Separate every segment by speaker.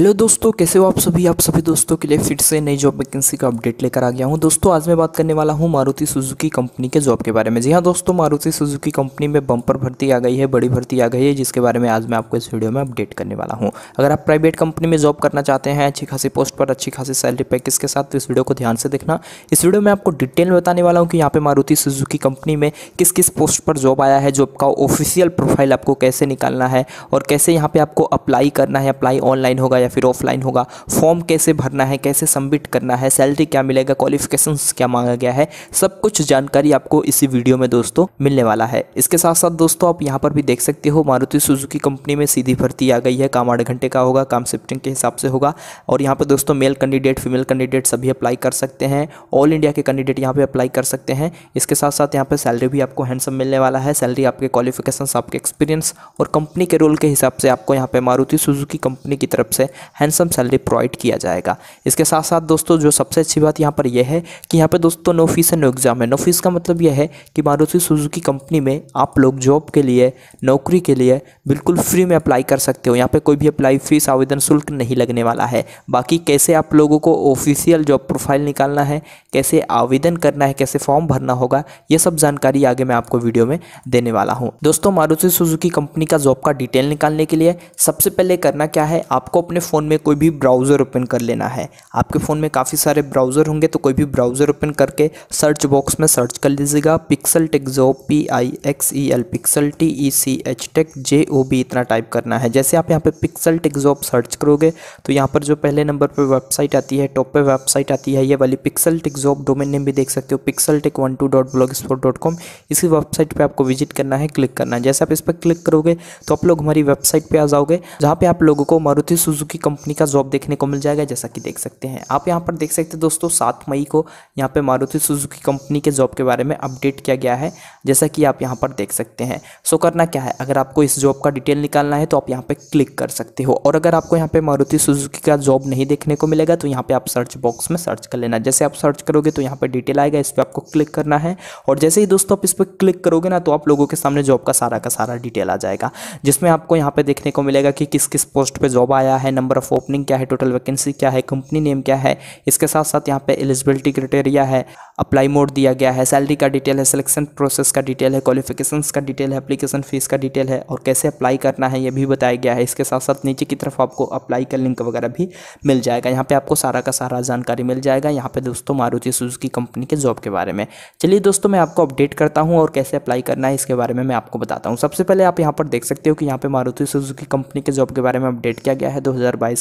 Speaker 1: hello दोस्तों कैसे हो आप सभी आप सभी दोस्तों के लिए फिर से नई जॉब वैकेंसी का अपडेट लेकर आ गया हूं दोस्तों आज मैं बात करने वाला हूं मारुति सुजुकी कंपनी के जॉब के बारे में जी हां दोस्तों मारुति सुजुकी कंपनी में बम्पर भर्ती आ गई है बड़ी भर्ती आ गई है जिसके बारे में आज मैं आपको इस वीडियो में अपडेट करने वाला हूँ अगर आप प्राइवेट कंपनी में जॉब करना चाहते हैं अच्छी खासी पोस्ट पर अच्छी खासी सैलरी पैकेज के साथ तो इस वीडियो को ध्यान से देखना इस वीडियो में आपको डिटेल में बताने वाला हूँ कि यहाँ पर मारुति सुजुकी कंपनी में किस किस पोस्ट पर जॉब आया है जॉब का ऑफिशियल प्रोफाइल आपको कैसे निकालना है और कैसे यहाँ पर आपको अप्लाई करना है अप्लाई ऑनलाइन होगा या फिर ऑफलाइन होगा फॉर्म कैसे भरना है कैसे सबमिट करना है सैलरी क्या मिलेगा क्वालिफिकेशन क्या मांगा गया है सब कुछ जानकारी आपको इसी वीडियो में दोस्तों मिलने वाला है इसके साथ साथ दोस्तों आप यहाँ पर भी देख सकते हो मारुति सुजुकी कंपनी में सीधी भर्ती आ गई है काम आठ घंटे का होगा काम शिफ्टिंग के हिसाब से होगा और यहाँ पर दोस्तों मेल कैंडिडेट फीमेल कैंडिडेट सभी अप्लाई कर सकते हैं ऑल इंडिया के कैंडिडेट यहाँ पर अप्लाई कर सकते हैं इसके साथ साथ यहाँ पर सैलरी भी आपको हैंडसम मिलने वाला है सैलरी आपके क्वालिफिकेशन आपके एक्सपीरियंस और कंपनी के रोल के हिसाब से आपको यहाँ पर मारुति सुजुकी कंपनी की तरफ से हैंडसम सैलरी प्रोवाइड किया जाएगा इसके साथ साथ दोस्तों जो सबसे अच्छी बात यहाँ पर यह है कि यहाँ पर दोस्तों नो फीस है नो एग्ज़ाम है नो फीस का मतलब यह है कि मारुति सुजुकी कंपनी में आप लोग जॉब के लिए नौकरी के लिए बिल्कुल फ्री में अप्लाई कर सकते हो यहाँ पर कोई भी अप्लाई फीस आवेदन शुल्क नहीं लगने वाला है बाकी कैसे आप लोगों को ऑफिशियल जॉब प्रोफाइल निकालना है कैसे आवेदन करना है कैसे फॉर्म भरना होगा ये सब जानकारी आगे मैं आपको वीडियो में देने वाला हूँ दोस्तों मारुति सुजुकी कंपनी का जॉब का डिटेल निकालने के लिए सबसे पहले करना क्या है आपको अपने अपने फ़ोन में कोई भी ब्राउज़र ओपन कर लेना है आपके फ़ोन में काफ़ी सारे ब्राउज़र होंगे तो कोई भी ब्राउज़र ओपन करके सर्च बॉक्स में सर्च कर लीजिएगा पिक्सल टेक जो P I X E L pixel T E C H tech J O B इतना टाइप करना है जैसे आप यहाँ पे पिक्सल टेक जो सर्च करोगे तो यहाँ पर जो पहले नंबर पर वेबसाइट आती है टॉप पर वेबसाइट आती है ये वाली पिक्सल टेक जो डोमेन नेम भी देख सकते हो pixel tech one two dot blog sport dot com इसी वेबसाइट पर आपको विजिट करना है क्लिक करना है जैसे आप इस पर क्लिक करोगे तो आप लोग हमारी वेबसाइट पर आ जाओगे जहाँ पर आप लोगों को मारुति सुजुकी की कंपनी का जॉब देखने को मिल जाएगा जैसा कि देख सकते हैं आप यहाँ पर देख सकते हैं दोस्तों सात मई को यहाँ पे मारुति सुजुकी कंपनी के जॉब के बारे में अपडेट किया गया है जैसा कि आप यहाँ पर देख सकते हैं सो करना क्या है अगर आपको इस जॉब का डिटेल निकालना है तो आप यहाँ पर क्लिक कर सकते हो और अगर आपको यहाँ पर मारुति सुजुकी का जॉब नहीं देखने को मिलेगा तो यहाँ पर आप सर्च बॉक्स में सर्च कर लेना जैसे आप सर्च करोगे तो यहाँ पर डिटेल आएगा इस पर आपको क्लिक करना है और जैसे ही दोस्तों आप इस पर क्लिक करोगे ना तो आप लोगों के सामने जॉब का सारा का सारा डिटेल आ जाएगा जिसमें आपको यहाँ पर देखने को मिलेगा कि किस किस पोस्ट पर जॉब आया है नंबर ऑफ ओपनिंग क्या है टोटल वैकेंसी क्या है कंपनी नेम क्या है इसके साथ साथ यहाँ पे एलिजिबिलिटी क्राइटेरिया है अप्लाई मोड दिया गया है सैलरी का डिटेल है सिलेक्शन प्रोसेस का डिटेल है क्वालिफिकेशंस का डिटेल है एप्लीकेशन फ़ीस का डिटेल है और कैसे अप्लाई करना है ये भी बताया गया है इसके साथ साथ नीचे की तरफ आपको अप्लाई का लिंक वगैरह भी मिल जाएगा यहाँ पर आपको सारा का सारा जानकारी मिल जाएगा यहाँ पर दोस्तों मारुति सुजुकी कंपनी के जॉब के बारे में चलिए दोस्तों मैं आपको अपडेट करता हूँ और कैसे अप्लाई करना है इसके बारे में मैं आपको बताता हूँ सबसे पहले आप यहाँ पर देख सकते हो कि यहाँ पर मारुति सुजुकी कंपनी के जॉब के बारे में अपडेट किया गया है दो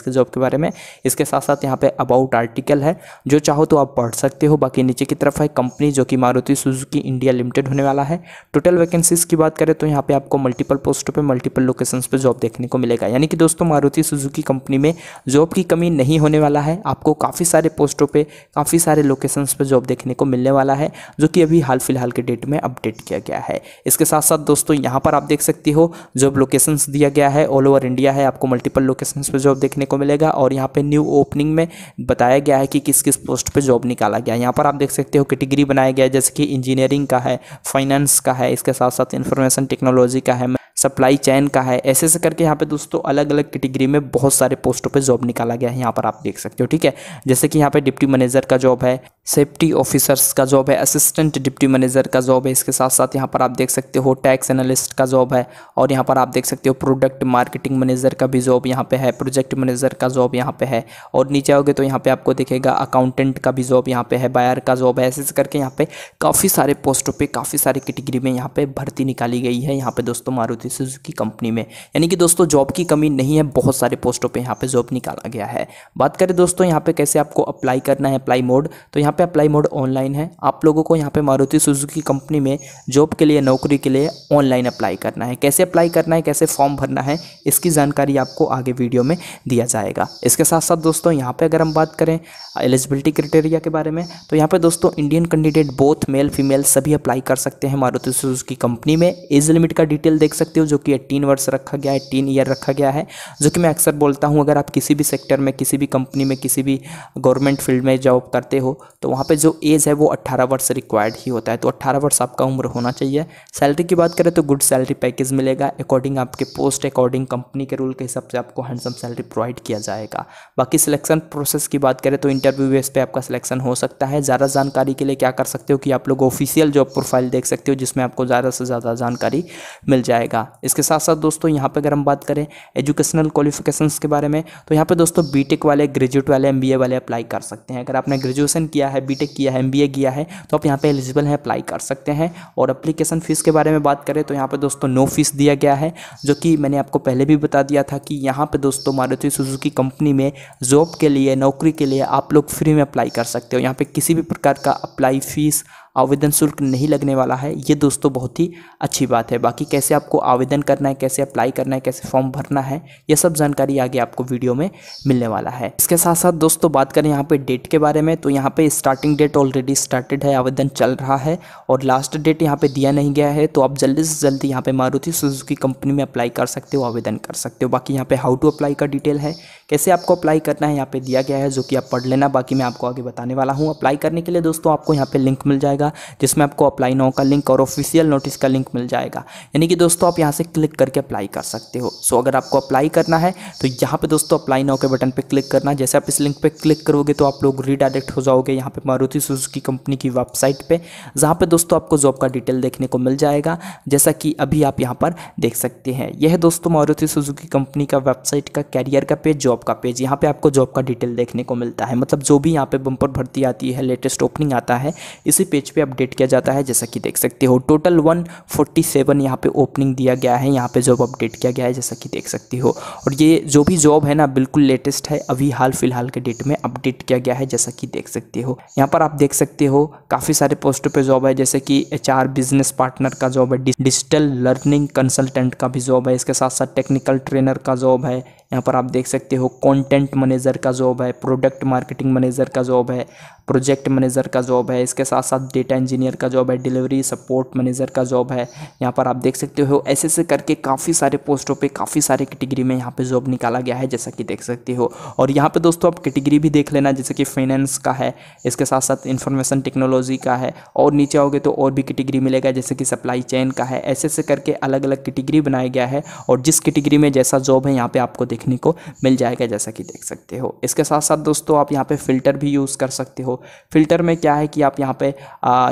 Speaker 1: के जॉब के बारे में इसके साथ साथ यहाँ पर अबाउट आर्टिकल है जो चाहो तो आप पढ़ सकते हो बाकी नीचे की तरफ तरफ है कंपनी जो कि मारुति सुजुकी इंडिया लिमिटेड होने वाला है टोटल वैकेंसीज की बात करें तो यहाँ पे आपको मल्टीपल पोस्टों पे मल्टीपल लोकेशंस पे जॉब देखने को मिलेगा यानी कि दोस्तों मारुति सुजुकी कंपनी में जॉब की कमी नहीं होने वाला है आपको काफ़ी सारे पोस्टों पर काफ़ी सारे लोकेशंस पर जॉब देखने को मिलने वाला है जो कि अभी हाल फिलहाल के डेट में अपडेट किया गया है इसके साथ साथ दोस्तों यहाँ पर आप देख सकती हो जॉब लोकेशंस दिया गया है ऑल ओवर इंडिया है आपको मल्टीपल लोकेशंस पर जॉब देखने को मिलेगा और यहाँ पे न्यू ओपनिंग में बताया गया है कि किस किस पोस्ट पर जॉब निकाला गया यहाँ पर आप देख सकते हो हो कैटेगरी बनाया गया जैसे कि इंजीनियरिंग का है फाइनेंस का है इसके साथ साथ इन्फॉर्मेशन टेक्नोलॉजी का है सप्लाई चैन का है ऐसे ऐसे करके यहाँ पे दोस्तों अलग अलग कैटेगरी में बहुत सारे पोस्टों पे जॉब निकाला गया है यहाँ पर आप देख सकते हो ठीक है जैसे कि यहाँ पे डिप्टी मैनेजर का जॉब है सेफ्टी ऑफिसर्स का जॉब है असिस्टेंट डिप्टी मैनेजर का जॉब है इसके साथ साथ यहाँ पर आप देख सकते हो टैक्स एनालिस्ट का जॉब है और यहाँ पर आप देख सकते हो प्रोडक्ट मार्केटिंग मैनेजर का भी जॉब यहाँ पे है प्रोजेक्ट मैनेजर का जॉब यहाँ पे है और नीचे आओगे तो यहाँ पे आपको देखेगा अकाउंटेंट का भी जॉब यहाँ पे है बायर का जॉब है ऐसे ऐसे करके यहाँ पे काफ़ी सारे पोस्टों पर काफ़ी सारी कैटेगरी में यहाँ पे भर्ती निकाली गई है यहाँ पे दोस्तों मारुति ऑफिसर्स की कंपनी में यानी कि दोस्तों जॉब की कमी नहीं है बहुत सारे पोस्टों पे यहाँ पे जॉब निकाला गया है बात करें दोस्तों यहाँ पे कैसे आपको अप्लाई करना है अप्लाई मोड तो यहाँ पे अप्लाई मोड ऑनलाइन है आप लोगों को यहाँ पे मारुति सुजुकी कंपनी में जॉब के लिए नौकरी के लिए ऑनलाइन अप्लाई करना है कैसे अप्लाई करना है कैसे फॉर्म भरना है इसकी जानकारी आपको आगे वीडियो में दिया जाएगा इसके साथ साथ दोस्तों यहाँ पे अगर हम बात करें एलिजिबिलिटी क्राइटेरिया के बारे में तो यहाँ पे दोस्तों Indian candidate both male female सभी अप्लाई कर सकते हैं मारुति सुजुकी कंपनी में एज लिमिट का डिटेल देख सकते सकते हो जो कि एट्टीन वर्ष रखा गया है एट्टीन ईयर रखा गया है जो कि मैं अक्सर बोलता हूँ अगर आप किसी भी सेक्टर में किसी भी कंपनी में किसी भी गवर्नमेंट फील्ड में जॉब करते हो तो वहाँ पर जो एज है वो अट्ठारह वर्ष रिक्वायर्ड ही होता है तो अट्ठारह वर्ष आपका उम्र होना चाहिए सैलरी की बात करें तो गुड सैलरी पैकेज मिलेगा अकॉर्डिंग आपके पोस्ट अकॉर्डिंग कंपनी के रूल के हिसाब से आपको हैंडसम सैलरी प्रोवाइड किया जाएगा बाकी सिलेक्शन प्रोसेस की बात करें तो इंटरव्यू बेस पे आपका सिलेक्शन हो सकता है ज़्यादा जानकारी के लिए क्या कर सकते हो कि आप लोग ऑफिशियल जॉब प्रोफाइल देख सकते हो जिसमें आपको ज़्यादा से ज़्यादा जानकारी मिल जाएगा इसके साथ साथ दोस्तों यहाँ पे अगर हम बात करें एजुकेशनल क्वालिफिकेशंस के बारे में तो यहाँ पे दोस्तों बीटेक वाले ग्रेजुएट वाले एमबीए वाले अप्लाई कर सकते हैं अगर आपने ग्रेजुएशन किया है बीटेक किया है एमबीए किया है तो आप यहाँ पे एलिजिबल हैं अप्लाई कर सकते हैं और अप्लीकेशन फ़ीस के बारे में बात करें तो यहाँ पर दोस्तों नो फीस दिया गया है जो कि मैंने आपको पहले भी बता दिया था कि यहाँ पर दोस्तों मारुति सुजुकी कंपनी में जॉब के लिए नौकरी के लिए आप लोग फ्री में अप्लाई कर सकते हो यहाँ पर किसी भी प्रकार का अप्लाई फ़ीस आवेदन शुल्क नहीं लगने वाला है ये दोस्तों बहुत ही अच्छी बात है बाकी कैसे आपको आवेदन करना है कैसे अप्लाई करना है कैसे फॉर्म भरना है ये सब जानकारी आगे आपको वीडियो में मिलने वाला है इसके साथ साथ दोस्तों बात करें यहाँ पे डेट के बारे में तो यहाँ पे स्टार्टिंग डेट ऑलरेडी स्टार्टेड है आवेदन चल रहा है और लास्ट डेट यहाँ पर दिया नहीं गया है तो आप जल्दी से जल्दी यहाँ पर मारुति सुजुकी कंपनी में अप्लाई कर सकते हो आवेदन कर सकते हो बाकी यहाँ पर हाउ टू अप्लाई का डिटेल है कैसे आपको अप्लाई करना है यहाँ पर दिया गया है जो कि आप पढ़ लेना बाकी मैं आपको आगे बताने वाला हूँ अप्लाई करने के लिए दोस्तों आपको यहाँ पर लिंक मिल जाएगा होगा जिसमें आपको अप्लाई नाउ का लिंक और ऑफिशियल नोटिस का लिंक मिल जाएगा यानी कि दोस्तों आप यहाँ से क्लिक करके अप्लाई कर सकते हो सो अगर आपको अप्लाई करना है तो यहाँ पर दोस्तों अप्लाई नाउ के बटन पर क्लिक करना जैसे आप इस लिंक पर क्लिक करोगे तो आप लोग रीडायरेक्ट हो जाओगे यहाँ पर मारुति सुजुकी कंपनी की वेबसाइट पर जहाँ पर दोस्तों आपको जॉब का डिटेल देखने को मिल जाएगा जैसा कि अभी आप यहाँ पर देख सकते हैं यह दोस्तों मारुति सुजुकी कंपनी का वेबसाइट का कैरियर का पेज जॉब का पेज यहाँ पे आपको जॉब का डिटेल देखने को मिलता है मतलब जो भी यहाँ पे बम्पर भर्ती आती है लेटेस्ट ओपनिंग आता है इसी पेज पे अपडेट किया जाता है जैसा कि देख सकते हो टोटल 147 सेवन यहाँ पर ओपनिंग दिया गया है यहाँ पे जॉब अपडेट किया गया है जैसा कि देख सकते हो और ये जो भी जॉब है ना बिल्कुल लेटेस्ट है अभी हाल फिलहाल के डेट में अपडेट किया गया है जैसा कि देख सकते हो यहाँ पर आप देख सकते हो काफ़ी सारे पोस्टों पर जॉब है जैसे कि एच बिजनेस पार्टनर का जॉब है डिजिटल लर्निंग कंसल्टेंट का भी जॉब है इसके साथ साथ टेक्निकल ट्रेनर का जॉब है यहाँ पर आप देख सकते हो कंटेंट मैनेजर का जॉब है प्रोडक्ट मार्केटिंग मैनेजर का जॉब है प्रोजेक्ट मैनेजर का जॉब है इसके साथ साथ डेटा इंजीनियर का जॉब है डिलीवरी सपोर्ट मैनेजर का जॉब है यहाँ पर आप देख सकते हो ऐसे ऐसे करके काफ़ी सारे पोस्टों पे काफ़ी सारे कैटेगरी में यहाँ पे जॉब निकाला गया है जैसा कि देख सकते हो और यहाँ पे दोस्तों आप कैटेगरी भी देख लेना जैसे कि फाइनेंस का है इसके साथ साथ इन्फॉर्मेशन टेक्नोलॉजी का है और नीचे आओगे तो और भी कैटेगरी मिलेगा जैसे कि सप्लाई चेन का है ऐसे ऐसे करके अलग अलग कैटेगरी बनाया गया है और जिस कैटेगरी में जैसा जॉब है यहाँ पर आपको देख देखने को मिल जाएगा जैसा कि देख सकते हो इसके साथ साथ दोस्तों आप यहाँ पे फ़िल्टर भी यूज़ कर सकते हो फिल्टर में क्या है कि आप यहाँ पे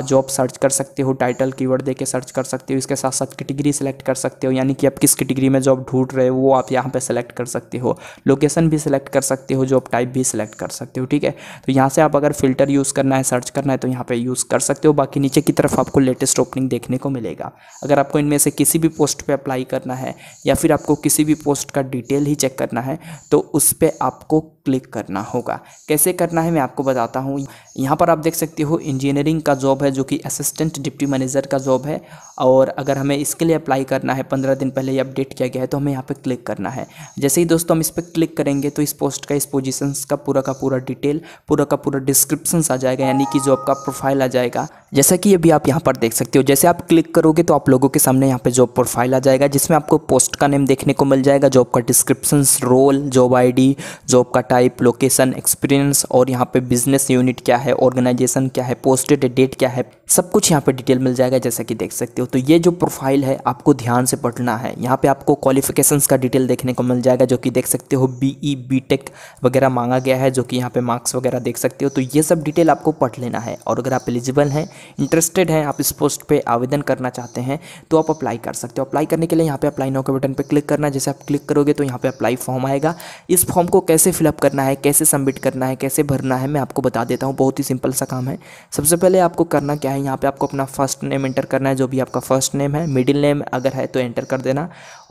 Speaker 1: जॉब सर्च कर सकते हो टाइटल कीवर्ड दे के सर्च कर सकते हो इसके साथ साथ कैटेगरी सेलेक्ट कर सकते हो यानी कि आप किस कैटेगरी में जॉब ढूंढ रहे हो वो आप यहाँ पर सेलेक्ट कर सकते हो लोकेशन भी सिलेक्ट कर सकते हो जॉब टाइप भी सिलेक्ट कर सकते हो ठीक है तो यहाँ से आप अगर फिल्टर यूज़ करना है सर्च करना है तो यहाँ पर यूज़ कर सकते हो बाकी नीचे की तरफ आपको लेटेस्ट ओपनिंग देखने को मिलेगा अगर आपको इनमें से किसी भी पोस्ट पर अप्लाई करना है या फिर आपको किसी भी पोस्ट का डिटेल ही चेक करना है तो उस पर आपको क्लिक करना होगा कैसे करना है मैं आपको बताता हूँ यहाँ पर आप देख सकते हो इंजीनियरिंग का जॉब है जो कि असिस्टेंट डिप्टी मैनेजर का जॉब है और अगर हमें इसके लिए अप्लाई करना है पंद्रह दिन पहले ये अपडेट किया गया है तो हमें यहाँ पर क्लिक करना है जैसे ही दोस्तों हम इस पर क्लिक करेंगे तो इस पोस्ट का इस पोजिशन का पूरा का पूरा डिटेल पूरा का पूरा डिस्क्रिप्शन आ जाएगा यानी कि जॉब का प्रोफाइल आ जाएगा जैसा कि अभी आप यहाँ पर देख सकते हो जैसे आप क्लिक करोगे तो आप लोगों के सामने यहाँ पर जॉब प्रोफाइल आ जाएगा जिसमें आपको पोस्ट का नेम देखने को मिल जाएगा जॉब का description role job I job का टाइप लोकेशन एक्सपीरियंस और यहाँ पे बिजनेस यूनिट क्या है ऑर्गेनाइजेशन क्या है पोस्टेड डेट क्या है सब कुछ यहाँ पे डिटेल मिल जाएगा जैसा कि देख सकते हो तो ये जो प्रोफाइल है आपको ध्यान से पढ़ना है यहाँ पे आपको क्वालिफिकेशंस का डिटेल देखने को मिल जाएगा जो कि देख सकते हो बीई टेक e, वगैरह मांगा गया है जो कि यहाँ पे मार्क्स वगैरह देख सकते हो तो ये सब डिटेल आपको पढ़ लेना है और अगर आप एलिजिबल हैं इंटरेस्टेड हैं आप इस पोस्ट पर आवेदन करना चाहते हैं तो आप अप्लाई कर सकते हो अप्लाई करने के लिए यहाँ पे अप्लाई नौ के बटन पर क्लिक करना जैसे आप क्लिक करोगे तो यहाँ पे अप्लाई फॉर्म आएगा इस फॉर्म को कैसे फिलअप करना है कैसे सबमिट करना है कैसे भरना है मैं आपको बता देता हूँ बहुत ही सिंपल सा काम है सबसे पहले आपको करना क्या है यहाँ पे आपको अपना फर्स्ट नेम एंटर करना है जो भी आपका फर्स्ट नेम है मिडिल नेम अगर है तो एंटर कर देना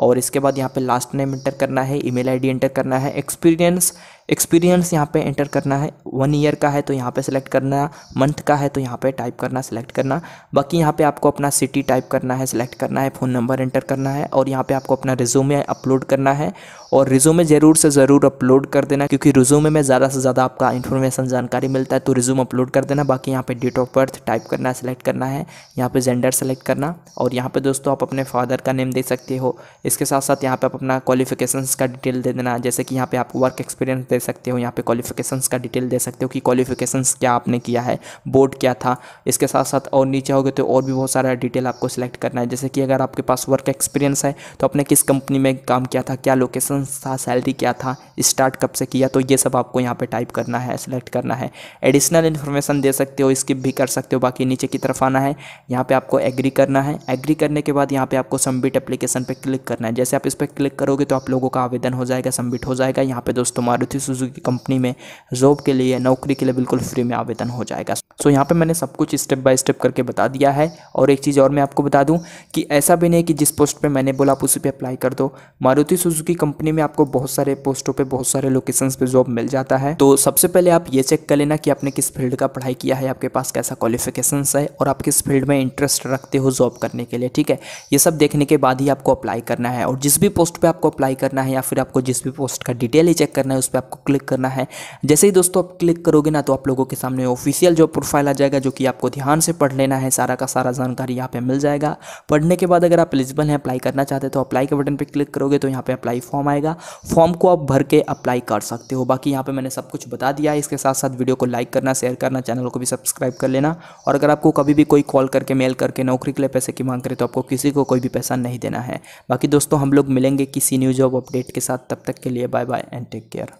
Speaker 1: और इसके बाद यहाँ पर लास्ट नेम एंटर करना है ई मेल एंटर करना है एक्सपीरियंस एक्सपीरियंस यहाँ पे एंटर करना है वन ईयर का है तो यहाँ पे सिलेक्ट करना मंथ का है तो यहाँ पे टाइप करना सेलेक्ट करना बाकी यहाँ पे आपको अपना सिटी टाइप करना है सिलेक्ट करना है फ़ोन नंबर एंटर करना है और यहाँ पे आपको अपना रिज्यूमे अपलोड करना है और रिज्यूमे ज़रूर से ज़रूर अपलोड कर देना क्योंकि रिज्यूमे में ज़्यादा से ज़्यादा आपका इन्फॉर्मेशन जानकारी मिलता है तो रिज्यूम अपलोड कर देना बाकी यहाँ पर डेट ऑफ बर्थ टाइप करना सेलेक्ट करना है यहाँ पर जेंडर सेलेक्ट करना और यहाँ पर दोस्तों आप अपने फादर का नेम दे सकते हो इसके साथ साथ यहाँ पर आप अपना क्वालिफिकेशन का डिटेल दे देना जैसे कि यहाँ पे आप वर्क एक्सपीरियंस दे दे सकते हो यहाँ पे क्वालिफिकेशंस का डिटेल दे सकते हो कि क्वालिफिकेशंस क्या आपने किया है बोर्ड क्या था इसके साथ साथ और नीचे हो तो और भी बहुत सारा डिटेल आपको सिलेक्ट करना है जैसे कि अगर आपके पास वर्क एक्सपीरियंस है तो आपने किस कंपनी में काम किया था क्या लोकेशन था सैलरी क्या था स्टार्ट कब से किया तो ये सब आपको यहाँ पर टाइप करना है सिलेक्ट करना है एडिशनल इन्फॉर्मेशन दे सकते हो स्किप भी कर सकते हो बाकी नीचे की तरफ आना है यहाँ पर आपको एग्री करना है एग्री करने के बाद यहाँ पर आपको सबमिट अपलीकेशन पर क्लिक करना है जैसे आप इस पर क्लिक करोगे तो आप लोगों का आवेदन हो जाएगा सबमिट हो जाएगा यहाँ पे दोस्तों मारुति सुजुकी कंपनी में जॉब के लिए नौकरी के लिए बिल्कुल फ्री में आवेदन हो जाएगा सो यहाँ पे मैंने सब कुछ स्टेप बाय स्टेप करके बता दिया है और एक चीज़ और मैं आपको बता दूँ कि ऐसा भी नहीं कि जिस पोस्ट पर मैंने बोला आप उसी पर अप्लाई कर दो मारुति सुजुकी कंपनी में आपको बहुत सारे पोस्टों पर बहुत सारे लोकेशन पर जॉब मिल जाता है तो सबसे पहले आप ये चेक कर लेना कि आपने किस फील्ड का पढ़ाई किया है आपके पास कैसा क्वालिफिकेशन है और आप किस फील्ड में इंटरेस्ट रखते हो जॉब करने के लिए ठीक है ये सब देखने के बाद ही आपको अप्लाई करना है और जिस भी पोस्ट पे आपको अप्लाई करना है या फिर आपको जिस भी पोस्ट का डिटेल ही चेक करना है उस पर आपको आपको क्लिक करना है जैसे ही दोस्तों आप क्लिक करोगे ना तो आप लोगों के सामने ऑफिशियल जो प्रोफाइल आ जाएगा जो कि आपको ध्यान से पढ़ लेना है सारा का सारा जानकारी यहाँ पर मिल जाएगा पढ़ने के बाद अगर आप एलिजिबल हैं अप्लाई करना चाहते तो अप्लाई के बटन पर क्लिक करोगे तो यहाँ पर अप्लाई फॉर्म आएगा फॉर्म को आप भर के अप्लाई कर सकते हो बाकी यहाँ पर मैंने सब कुछ बता दिया है इसके साथ साथ वीडियो को लाइक करना शेयर करना चैनल को भी सब्सक्राइब कर लेना और अगर आपको कभी भी कोई कॉल करके मेल करके नौकरी के लिए पैसे की मांग करे तो आपको किसी को कोई भी पैसा नहीं देना है बाकी दोस्तों हम लोग मिलेंगे किसी न्यू जॉब अपडेट के साथ तब तक के लिए bye bye and take care